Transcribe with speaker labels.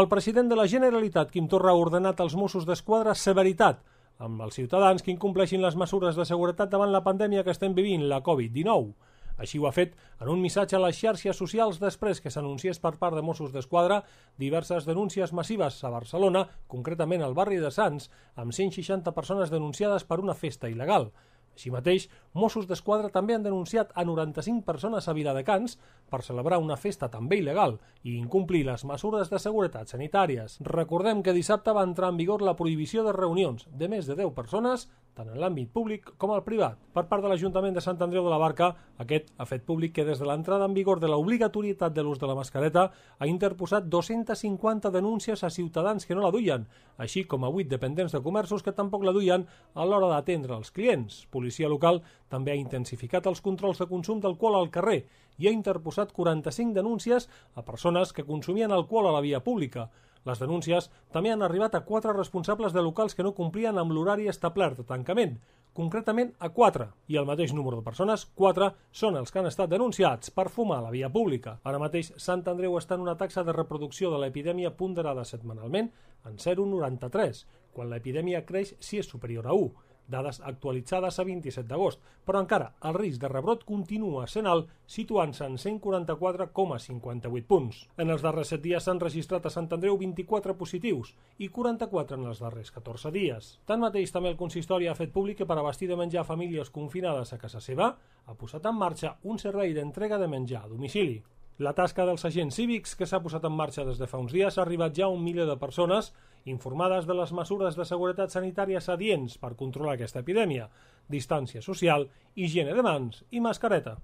Speaker 1: El president de la Generalitat, Quim Torra, ha
Speaker 2: ordenat als Mossos d'Esquadra severitat amb els ciutadans que incompleixin les mesures de seguretat davant la pandèmia que estem vivint, la Covid-19. Així ho ha fet en un missatge a les xarxes socials després que s'anunciés per part de Mossos d'Esquadra diverses denúncies massives a Barcelona, concretament al barri de Sants, amb 160 persones denunciades per una festa il·legal. Així mateix, Mossos d'Esquadra també han denunciat a 95 persones a Viladecans per celebrar una festa també il·legal i incomplir les mesures de seguretat sanitàries. Recordem que dissabte va entrar en vigor la prohibició de reunions de més de 10 persones tant en l'àmbit públic com al privat. Per part de l'Ajuntament de Sant Andreu de la Barca, aquest ha fet públic que des de l'entrada en vigor de l'obligatorietat de l'ús de la mascareta ha interposat 250 denúncies a ciutadans que no la duien, així com a 8 dependents de comerços que tampoc la duien a l'hora d'atendre els clients. Policia local també ha intensificat els controls de consum d'alcohol al carrer i ha interposat 45 denúncies a persones que consumien alcohol a la via pública. Les denúncies també han arribat a quatre responsables de locals que no complien amb l'horari establert de tancament, concretament a 4, i el mateix número de persones, 4, són els que han estat denunciats per fumar a la via pública. Ara mateix, Sant Andreu està en una taxa de reproducció de l'epidèmia ponderada setmanalment en 0,93, quan l'epidèmia creix si és superior a 1 dades actualitzades a 27 d'agost, però encara el risc de rebrot continua sent alt, situant-se en 144,58 punts. En els darrers 7 dies s'han registrat a Sant Andreu 24 positius i 44 en els darrers 14 dies. Tanmateix, també el consistori ha fet públic que per abastir de menjar famílies confinades a casa seva ha posat en marxa un servei d'entrega de menjar a domicili. La tasca dels agents cívics que s'ha posat en marxa des de fa uns dies ha arribat ja a un miler de persones informades de les mesures de seguretat sanitàries adients per controlar aquesta epidèmia, distància
Speaker 1: social, higiene de mans i mascareta.